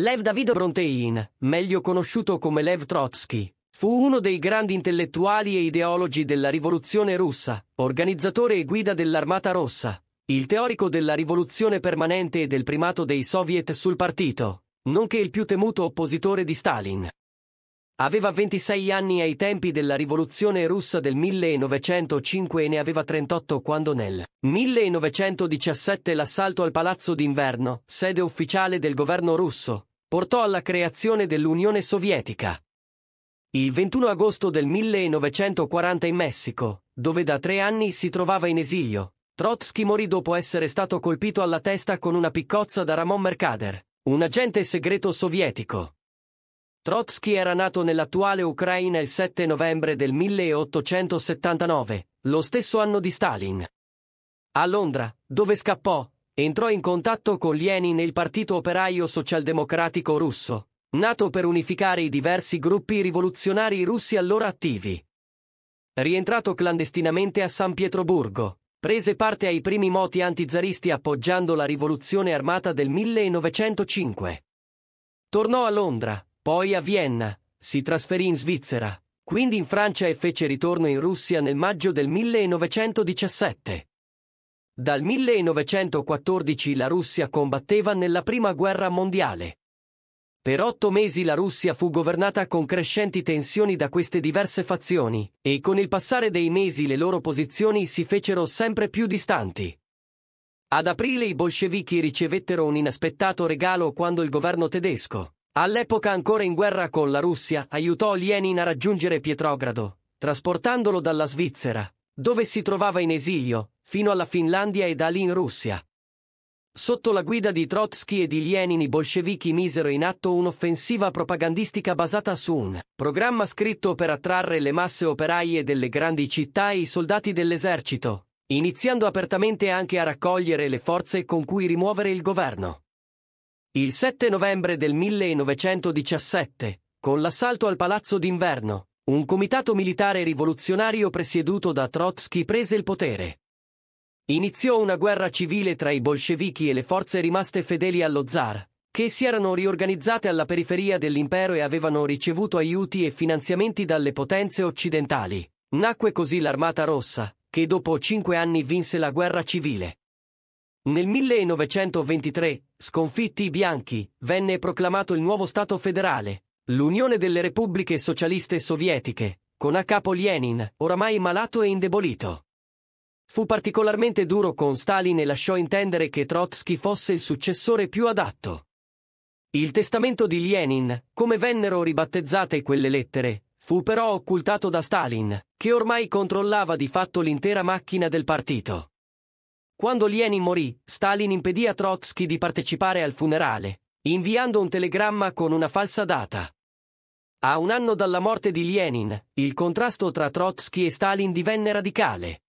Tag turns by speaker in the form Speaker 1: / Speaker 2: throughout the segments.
Speaker 1: Lev David Brontein, meglio conosciuto come Lev Trotsky, fu uno dei grandi intellettuali e ideologi della rivoluzione russa, organizzatore e guida dell'Armata Rossa, il teorico della rivoluzione permanente e del primato dei soviet sul partito, nonché il più temuto oppositore di Stalin. Aveva 26 anni ai tempi della rivoluzione russa del 1905 e ne aveva 38 quando nel 1917 l'assalto al palazzo d'inverno, sede ufficiale del governo russo, portò alla creazione dell'Unione Sovietica. Il 21 agosto del 1940 in Messico, dove da tre anni si trovava in esilio, Trotsky morì dopo essere stato colpito alla testa con una piccozza da Ramon Mercader, un agente segreto sovietico. Trotsky era nato nell'attuale Ucraina il 7 novembre del 1879, lo stesso anno di Stalin. A Londra, dove scappò, entrò in contatto con Lenin e il Partito Operaio Socialdemocratico Russo, nato per unificare i diversi gruppi rivoluzionari russi allora attivi. Rientrato clandestinamente a San Pietroburgo, prese parte ai primi moti antizaristi appoggiando la rivoluzione armata del 1905. Tornò a Londra, poi a Vienna, si trasferì in Svizzera, quindi in Francia e fece ritorno in Russia nel maggio del 1917. Dal 1914 la Russia combatteva nella Prima Guerra Mondiale. Per otto mesi la Russia fu governata con crescenti tensioni da queste diverse fazioni, e con il passare dei mesi le loro posizioni si fecero sempre più distanti. Ad aprile i bolscevichi ricevettero un inaspettato regalo quando il governo tedesco, all'epoca ancora in guerra con la Russia, aiutò Lenin a raggiungere Pietrogrado, trasportandolo dalla Svizzera, dove si trovava in esilio, fino alla Finlandia e da lì in Russia. Sotto la guida di Trotsky e di Lenin i bolscevichi misero in atto un'offensiva propagandistica basata su un programma scritto per attrarre le masse operaie delle grandi città e i soldati dell'esercito, iniziando apertamente anche a raccogliere le forze con cui rimuovere il governo. Il 7 novembre del 1917, con l'assalto al Palazzo d'Inverno, un comitato militare rivoluzionario presieduto da Trotsky prese il potere. Iniziò una guerra civile tra i bolscevichi e le forze rimaste fedeli allo zar, che si erano riorganizzate alla periferia dell'impero e avevano ricevuto aiuti e finanziamenti dalle potenze occidentali. Nacque così l'Armata Rossa, che dopo cinque anni vinse la guerra civile. Nel 1923, sconfitti i bianchi, venne proclamato il nuovo Stato federale, l'Unione delle Repubbliche Socialiste Sovietiche, con a capo Lenin, oramai malato e indebolito. Fu particolarmente duro con Stalin e lasciò intendere che Trotsky fosse il successore più adatto. Il testamento di Lenin, come vennero ribattezzate quelle lettere, fu però occultato da Stalin, che ormai controllava di fatto l'intera macchina del partito. Quando Lenin morì, Stalin impedì a Trotsky di partecipare al funerale, inviando un telegramma con una falsa data. A un anno dalla morte di Lenin, il contrasto tra Trotsky e Stalin divenne radicale.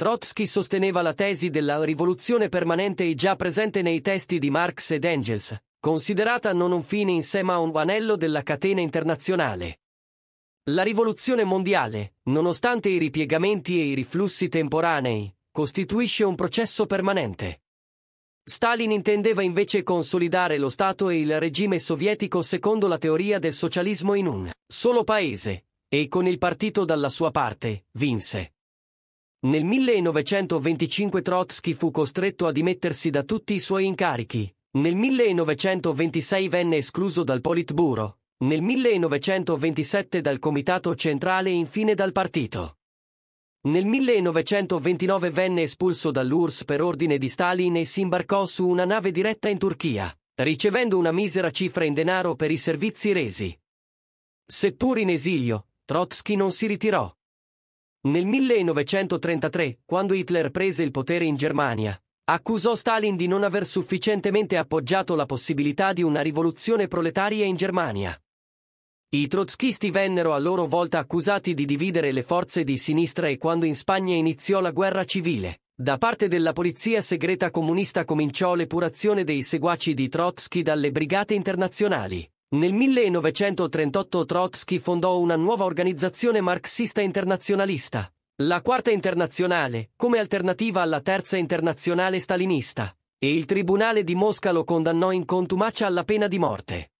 Speaker 1: Trotsky sosteneva la tesi della rivoluzione permanente già presente nei testi di Marx ed Engels, considerata non un fine in sé ma un anello della catena internazionale. La rivoluzione mondiale, nonostante i ripiegamenti e i riflussi temporanei, costituisce un processo permanente. Stalin intendeva invece consolidare lo Stato e il regime sovietico secondo la teoria del socialismo in un solo paese, e con il partito dalla sua parte, vinse. Nel 1925 Trotsky fu costretto a dimettersi da tutti i suoi incarichi. Nel 1926 venne escluso dal Politburo. Nel 1927 dal Comitato Centrale e infine dal partito. Nel 1929 venne espulso dall'URSS per ordine di Stalin e si imbarcò su una nave diretta in Turchia, ricevendo una misera cifra in denaro per i servizi resi. Seppur in esilio, Trotsky non si ritirò. Nel 1933, quando Hitler prese il potere in Germania, accusò Stalin di non aver sufficientemente appoggiato la possibilità di una rivoluzione proletaria in Germania. I trotskisti vennero a loro volta accusati di dividere le forze di sinistra e quando in Spagna iniziò la guerra civile, da parte della polizia segreta comunista cominciò l'epurazione dei seguaci di Trotsky dalle brigate internazionali. Nel 1938 Trotsky fondò una nuova organizzazione marxista internazionalista, la Quarta Internazionale, come alternativa alla Terza Internazionale stalinista, e il Tribunale di Mosca lo condannò in contumacia alla pena di morte.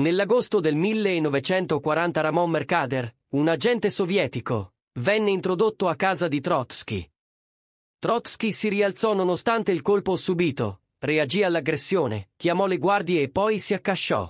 Speaker 1: Nell'agosto del 1940 Ramon Mercader, un agente sovietico, venne introdotto a casa di Trotsky. Trotsky si rialzò nonostante il colpo subito, reagì all'aggressione, chiamò le guardie e poi si accasciò.